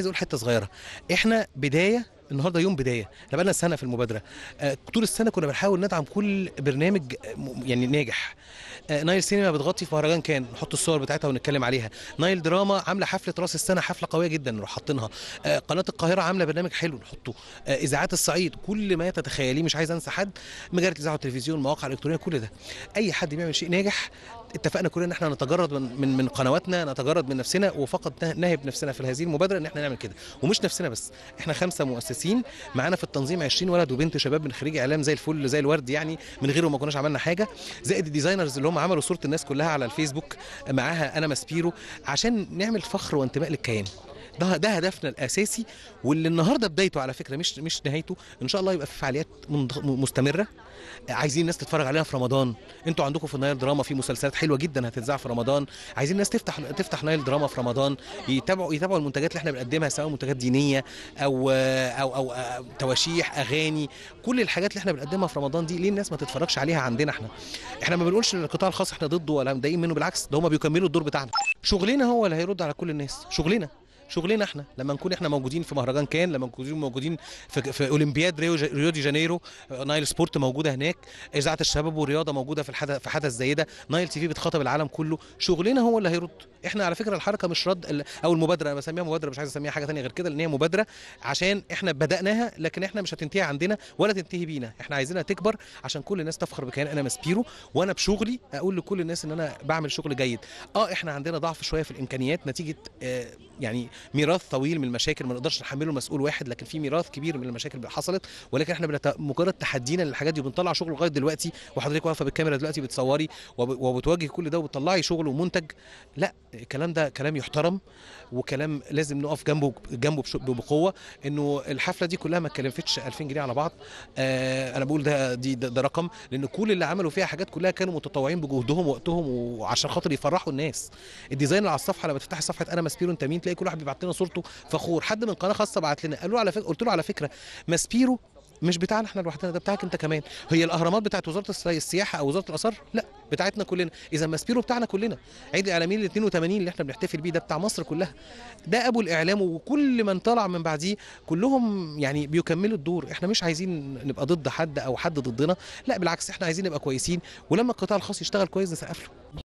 عايز اقول حته صغيره احنا بدايه النهارده يوم بدايه احنا بقالنا سنه في المبادره آه طول السنه كنا بنحاول ندعم كل برنامج يعني ناجح آه نايل سينما بتغطي في مهرجان كان نحط الصور بتاعتها ونتكلم عليها نايل دراما عامله حفله راس السنه حفله قويه جدا نروح حاطينها آه قناه القاهره عامله برنامج حلو نحطه آه، اذاعات الصعيد كل ما تتخيليه مش عايز انسى حد مجله الاذاعه والتلفزيون المواقع الالكترونيه كل ده اي حد بيعمل شيء ناجح اتفقنا كلنا ان احنا نتجرد من من, من قنواتنا نتجرد من نفسنا وفقط نهب نفسنا في هذه المبادره ان احنا نعمل كده ومش نفسنا بس احنا خمسه مؤسسين معانا في التنظيم 20 ولد وبنت شباب من خريج اعلام زي الفل زي الورد يعني من غيره ما كناش عملنا حاجه زائد الديزاينرز اللي هم عملوا صوره الناس كلها على الفيسبوك معاها انا ماسبيرو عشان نعمل فخر وانتماء للكيان ده ده هدفنا الاساسي واللي النهارده بدايته على فكره مش مش نهايته ان شاء الله يبقى في فعاليات مستمره عايزين الناس تتفرج عليها في رمضان انتوا عندكم في نايل دراما في مسلسلات حلوه جدا هتتذاع في رمضان عايزين الناس تفتح تفتح نايل دراما في رمضان يتابعوا يتابعوا المنتجات اللي احنا بنقدمها سواء منتجات دينيه او او او, أو تواشيح اغاني كل الحاجات اللي احنا بنقدمها في رمضان دي ليه الناس ما تتفرجش عليها عندنا احنا احنا ما بنقولش ان القطاع الخاص احنا ضده ولا متضايقين منه بالعكس ده هم بيكملوا الدور بتاعنا شغلنا هو اللي هيرد على كل الناس شغلنا شغلنا احنا لما نكون احنا موجودين في مهرجان كان لما نكون موجودين في, في اولمبياد ريو, ريو دي جانيرو آه، نايل سبورت موجوده هناك اذاعه الشباب والرياضه موجوده في الحدث في حدث زي ده نايل تي في بتخاطب العالم كله شغلنا هو اللي هيرد احنا على فكره الحركه مش رد او المبادره انا بسميها مبادره مش عايز اسميها حاجه ثانيه غير كده لان هي مبادره عشان احنا بداناها لكن احنا مش هتنتهي عندنا ولا تنتهي بينا احنا عايزينها تكبر عشان كل الناس تفخر بكيان انا ماسبيرو وانا بشغلي اقول لكل الناس ان انا بعمل شغل جيد اه احنا عندنا ضعف شويه في الامكانيات نتيجه آه يعني ميراث طويل من المشاكل ما نقدرش نحمله مسؤول واحد لكن في ميراث كبير من المشاكل اللي حصلت ولكن احنا بنت... مجرد تحدينا للحاجات دي وبنطلع شغل لغايه دلوقتي وحضرتك واقفه بالكاميرا دلوقتي بتصوري وب... وبتواجهي كل ده وبتطلعي شغل ومنتج لا الكلام ده كلام يحترم وكلام لازم نقف جنبه جنبه بش... بقوه انه الحفله دي كلها ما اتكلفتش 2000 جنيه على بعض آه انا بقول ده دي ده, ده رقم لان كل اللي عملوا فيها حاجات كلها كانوا متطوعين بجهدهم وقتهم وعشان خاطر يفرحوا الناس الديزاين اللي على الصفحه لما تفتحي صفحه انا ماسبيرو انت مين تلاقي كل واحد بيبعت لنا صورته فخور حد من قناه خاصه بعت لنا قالوا على فكره قلت له على فكره ماسبيرو مش بتاعنا احنا لوحدنا ده بتاعك انت كمان هي الاهرامات بتاعت وزاره السياحه او وزاره الاثار لا بتاعتنا كلنا اذا ماسبيرو بتاعنا كلنا عيد الاعلاميين ال 82 اللي احنا بنحتفل بيه ده بتاع مصر كلها ده ابو الاعلام وكل من طلع من بعديه كلهم يعني بيكملوا الدور احنا مش عايزين نبقى ضد حد او حد ضدنا لا بالعكس احنا عايزين نبقى كويسين ولما القطاع الخاص يشتغل كويس نسقف له